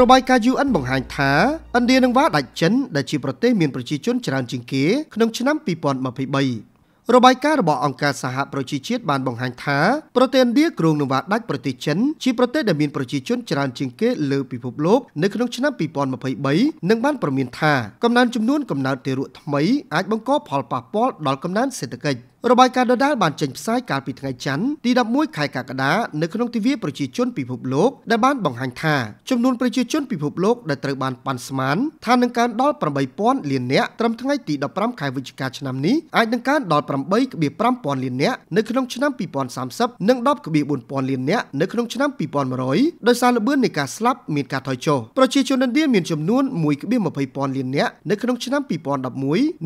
របាយការណ៍ UN បង្ហាញថាឥណ្ឌានិងវ៉ាដាច់ចិនដែលជាប្រទេសមានប្រជាជន ច្រើនជាងគេ ក្នុងឆ្នាំ2023របាយការណ៍របស់អង្គការសហប្រជាជាតិបានបង្ហាញថាប្រទេសឥណ្ឌាគ្រងនឹងវ៉ាដាច់ប្រទេសចិនជាប្រទេសដែលមានប្រជាជនច្រើនជាងគេលើពិភពលោកនៅក្នុងឆ្នាំ2023និងបានប្រមានថាកំណើនចំនួនកំណើតទារកថ្មីអាចបង្កផលប៉ះពាល់ដល់កំណើនសេដ្ឋកិច្ចរបាយការណ៍ដដាលបានចេញផ្សាយកាលពីថ្ងៃច័ន្ទទី11ខែកក្កដានៅក្នុងទិវាប្រជាជនពិភពលោកដែលបានបង្ហាញថាចំនួនប្រជាជនពិភពលោកដែលត្រូវបានប៉ាន់ស្មានថានឹងកើនដល់8000លាននាក់ត្រឹមថ្ងៃទី15ខែវិច្ឆិកាឆ្នាំនេះអាចនឹងកើនដល់8.5000លាននាក់នៅក្នុងឆ្នាំ2030និង10.4000លាននាក់នៅក្នុងឆ្នាំ2100ដោយសារល្បឿននៃការស្លាប់មានការថយចុះប្រជាជនឥណ្ឌាមានចំនួន1.2000លាននាក់នៅក្នុងឆ្នាំ2011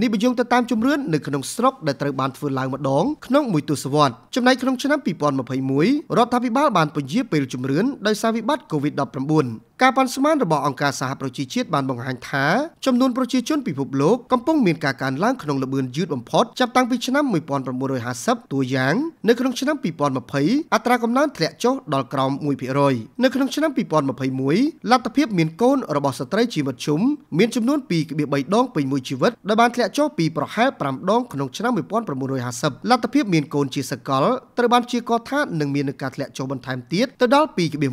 នេះបញ្យងទៅតាមជំរឿននៅក្នុងស្រុកដែលត្រូវបានធ្វើឡើងឡើងម្ដងក្នុងមួយទសវត្សរ៍ចំណែកក្នុងឆ្នាំ2021រដ្ឋាភិបាលបានពន្យាពេលជំរឿនដោយសារវិបត្តិ COVID-19 ការប៉ាន់ស្មានរបស់អង្គការសហប្រជាជាតិបានបង្ហាញថាចំនួនប្រជាជនពិភពលោកកំពុងមានការកើនឡើងក្នុងល្បឿនយឺតបំផុតចាប់តាំងពីឆ្នាំ1950តួយ៉ាងនៅក្នុងឆ្នាំ2020អត្រាកំណើនធ្លាក់ចុះដល់ក្រោម1%នៅក្នុងឆ្នាំ2021លទ្ធភាពមានកូនរបស់ស្ត្រីជាមធ្យមមានចំនួន2.3ដងពេញមួយជីវិតដែលបានធ្លាក់ចុះពីប្រហែល5ដងក្នុងឆ្នាំ1950លទ្ធភាពមានកូនជាសកលត្រូវបានព្យាករណ៍ថានឹងមានការធ្លាក់ចុះបន្ថែមទៀតទៅដល់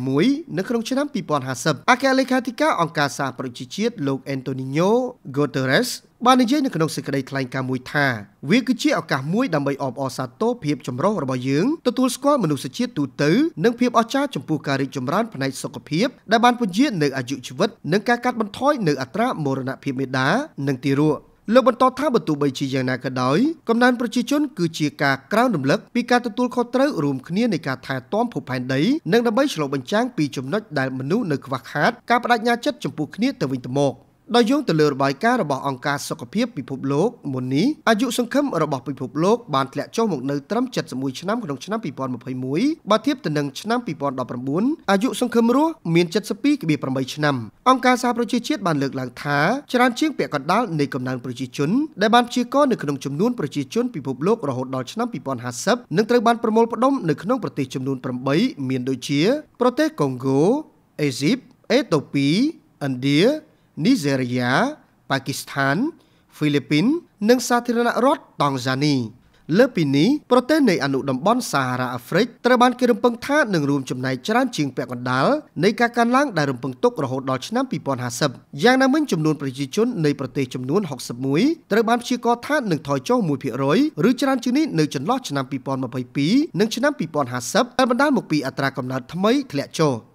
2.1នៅក្នុងឆ្នាំ2050អគ្គលេខាធិការអង្គការសហប្រជាជាតិលោកអេនតូនីញ៉ូហ្គូតេរេសបាននិយាយនៅក្នុងសេចក្តីថ្លែងការណ៍មួយថាវាគឺជាឱកាសមួយដើម្បីអបអរសាទរភាពចម្រុះរបស់យើងទទួលស្គាល់មនុស្សជាតិទូទៅនិងភាពអស្ចារ្យចំពោះការរីកចម្រើនផ្នែកសុខភាពដែលបានពន្យានៅអាយុជីវិតនិងការកាត់បន្ថយនៅអត្រាមរណភាពមេដានិងទារកលោកបន្តថាបើទោះបីជាយ៉ាងណាក៏ដោយកំណើនប្រជាជនគឺជាការក្រើនរំលឹកពីការទទួលខុសត្រូវរួមគ្នានៃការថែទាំភពផែនដីនិងដើម្បីឆ្លុះបញ្ចាំងពីចំណុចដែលមនុស្សនៅខ្វះខាតការបដិញ្ញាចិត្តចំពោះគ្នាទៅវិញទៅមកដោយយោងទៅលើរបាយការណ៍របស់អង្គការសុខភាពពិភពលោកមុននេះអាយុសង្ឃឹមរបស់ពិភពលោកបានធ្លាក់ចុះមកនៅត្រឹម71ឆ្នាំក្នុងឆ្នាំ2021បើធៀបទៅនឹងឆ្នាំ2019អាយុសង្ឃឹមរស់មាន72.8ឆ្នាំអង្គការសហប្រជាជាតិបានលើកឡើងថាច្រើនជាងពាក់កណ្ដាលនៃកំណើនប្រជាជនដែលបានព្យាករនៅក្នុងចំនួនប្រជាជនពិភពលោករហូតដល់ឆ្នាំ2050នឹងត្រូវបានប្រមូលផ្ដុំនៅក្នុងប្រទេសចំនួន8មានដូចជាប្រទេសកុងហ្គោអេស៊ីបអេតូពីឥណ្ឌានីហ្សេរីយ៉ាប៉ាគីស្ថានហ្វីលីពីននិងសាធារណរដ្ឋតង់ហ្សានី លើពីនេះប្រទេសនៃអនុតំបន់សាហារ៉ាអាហ្វ្រិកត្រូវបានគេរំពឹងថានឹងរួមចំណែកច្រើនជាងពាក់កណ្ដាលនៃការកើនឡើងដែលរំពឹងទុករហូតដល់ឆ្នាំ2050យ៉ាងណាមិញចំនួនប្រជាជននៃប្រទេសចំនួន61ត្រូវបានព្យាករណ៍ថានឹងថយចុះ1%ឬច្រើនជាងនេះនៅចន្លោះឆ្នាំ2022និងឆ្នាំ2050ដែលបណ្ដាលមកពីអត្រាកំណើតថ្មីធ្លាក់ចុះ។